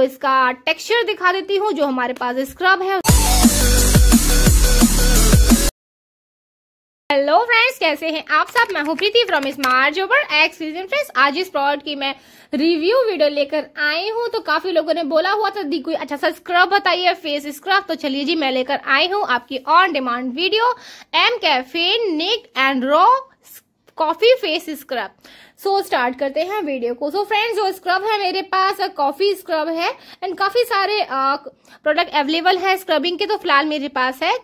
आपको इसका टेक्सचर दिखा देती हूँ जो हमारे पास स्क्रब है हेलो फ्रेंड्स कैसे हैं आप सब मैं हूं प्रीति फ्रॉम स्मार्ट जोबर एक्स सीजन फ्रेंड्स आज इस प्रोडक्ट की मैं रिव्यू वीडियो लेकर आई हूं तो काफी लोगों ने बोला हुआ था दी कोई अच्छा सा स्क्रब बताइए फेस स्क्रब तो चलिए जी मैं लेकर आई हूं आपकी on demand video M caffeine naked and raw coffee face scrub so start करते हैं वीडियो को सो so फ्रेंड्स जो स्क्रब है मेरे पास कॉफी स्क्रब है एंड काफी सारे प्रोडक्ट अवेलेबल है स्क्रबिंग के तो फिलहाल मेरे पास है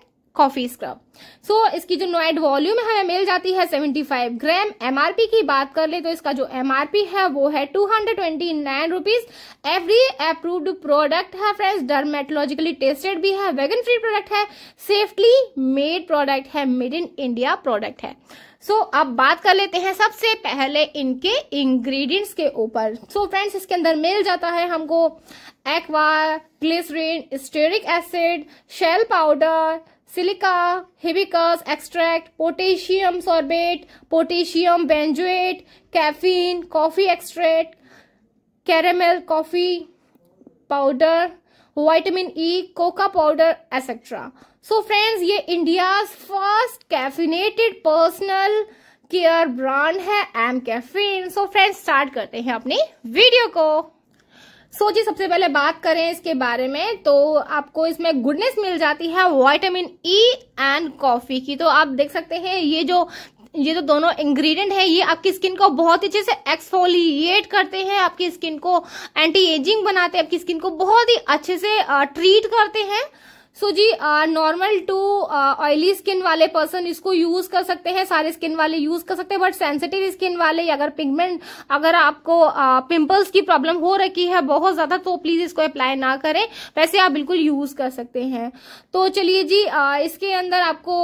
कॉफी स्क्रब सो so, इसकी जो नोएड वॉल्यूम हमें मिल जाती है 75 ग्राम एमआरपी की बात कर ले तो इसका जो एमआरपी है वो है two hundred twenty nine rupees every approved product है फ्रेंड्स डर्मेटोलॉजिकली टेस्टेड भी है वेगन फ्री प्रोडक्ट है सेफली मेड प्रोडक्ट है मेड इन इंडिया प्रोडक्ट है सो so, अब बात कर लेते हैं सबसे पहले इनके इंग्रेडिएंट्स के ऊपर सो फ्रेंड्स इसके अंदर मिल जाता है हमको aqua glycerin stearic acid shell powder silica hibiscus extract potassium sorbate potassium benzoate caffeine coffee extract caramel coffee powder vitamin E cocoa powder etcetera so friends ये India first caffeinated personal care brand है M caffeine so friends start करते हैं अपनी video को so so, जी सबसे पहले बात करें इसके बारे में तो आपको इसमें गुडनेस मिल जाती है वाइटामिन ई एंड कॉफी की तो आप देख सकते हैं ये जो ये जो दोनों इंग्रेडिएंट है ये आपकी स्किन को बहुत ही अच्छे से एक्सफोलिएट करते हैं आपकी स्किन को एंटी एजिंग बनाते हैं आपकी स्किन को बहुत ही अच्छे से ट्रीट करते हैं सो so जी नॉर्मल टू ऑयली स्किन वाले पर्सन इसको यूज कर सकते हैं सारे स्किन वाले यूज कर सकते हैं बट सेंसिटिव स्किन वाले अगर पिगमेंट अगर आपको पिंपल्स uh, की प्रॉब्लम हो रखी है बहुत ज्यादा तो प्लीज इसको अप्लाई ना करें वैसे आप बिल्कुल यूज कर सकते हैं तो चलिए जी uh, इसके अंदर आपको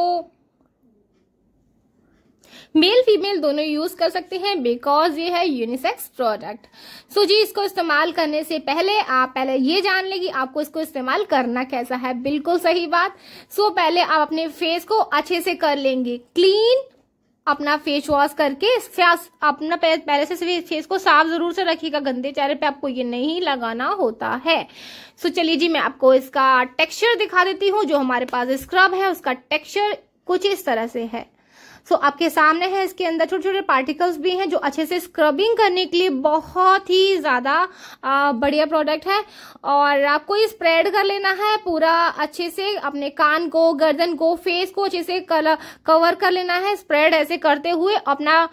मेल फीमेल दोनों यूज कर सकते हैं बिकॉज ये है यूनिसेक्स प्रोडक्ट सो जी इसको इस्तेमाल करने से पहले आप पहले ये जान ले कि आपको इसको इस्तेमाल करना कैसा है बिल्कुल सही बात सो so, पहले आप अपने फेस को अच्छे से कर लेंगे क्लीन अपना फेस वॉश करके अपना पहले से फेस को साफ जरूर से रखिएगा गंदे चेहरे पे आपको ये नहीं लगाना होता है सो so, चलिए जी मैं आपको इसका टेक्सचर दिखा देती हूँ जो हमारे पास स्क्रब है उसका टेक्सचर कुछ इस तरह से है सो so, आपके सामने है इसके अंदर छोटे छोटे पार्टिकल्स भी हैं जो अच्छे से स्क्रबिंग करने के लिए बहुत ही ज़्यादा बढ़िया प्रोडक्ट है और आपको ये स्प्रेड कर लेना है पूरा अच्छे से अपने कान को गर्दन को फेस को अच्छे से कलर कवर कर लेना है स्प्रेड ऐसे करते हुए अपना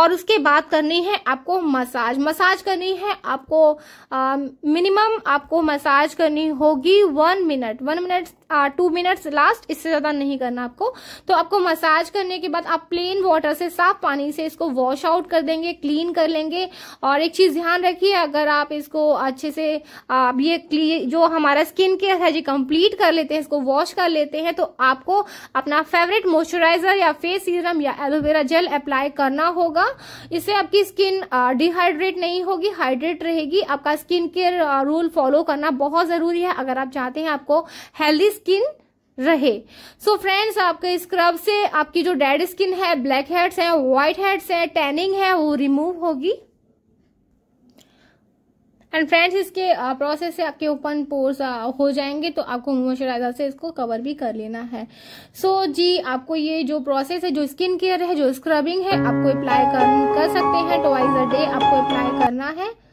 और उसके बाद करनी है आपको मसाज मसाज करनी है आपको मिनिमम आपको मसाज करनी होगी one minute one minute two minutes last इससे ज़्यादा नहीं करना आपको तो आपको मसाज करने के बाद आप प्लेन वाटर से साफ पानी से इसको वॉश आउट कर देंगे क्लीन कर लेंगे और एक चीज़ ध्यान रखिए अगर आप इसको अच्छे से आप ये जो हमारा स्किन केयर है जी कंप्लीट कर लेते हैं इसको वॉश कर लेते हैं तो आपको अपना फेवरेट मॉइस्चराइजर या फेस सीरम या एलोवेरा जेल अप्लाई करना होगा इससे आपकी स्किन डिहाइड्रेट नहीं होगी हाइड्रेट रहेगी आपका स्किन केयर रूल फॉलो करना बहुत ज़रूरी है अगर आप चाहते हैं आपको हेल्दी स्किन रहे सो so फ्रेंड्स आपके स्क्रब से आपकी जो डेड स्किन है ब्लैक हेड्स है व्हाइट हेड्स है टैनिंग है वो रिमूव होगी एंड फ्रेंड्स इसके प्रोसेस से आपके ओपन पोर्स हो जाएंगे तो आपको मॉइस्चराइजर से इसको कवर भी कर लेना है सो so, जी आपको ये जो प्रोसेस है जो स्किन केयर है जो स्क्रबिंग है आपको अप्लाई कर, कर सकते हैं टवाइस अ डे आपको अप्लाई करना है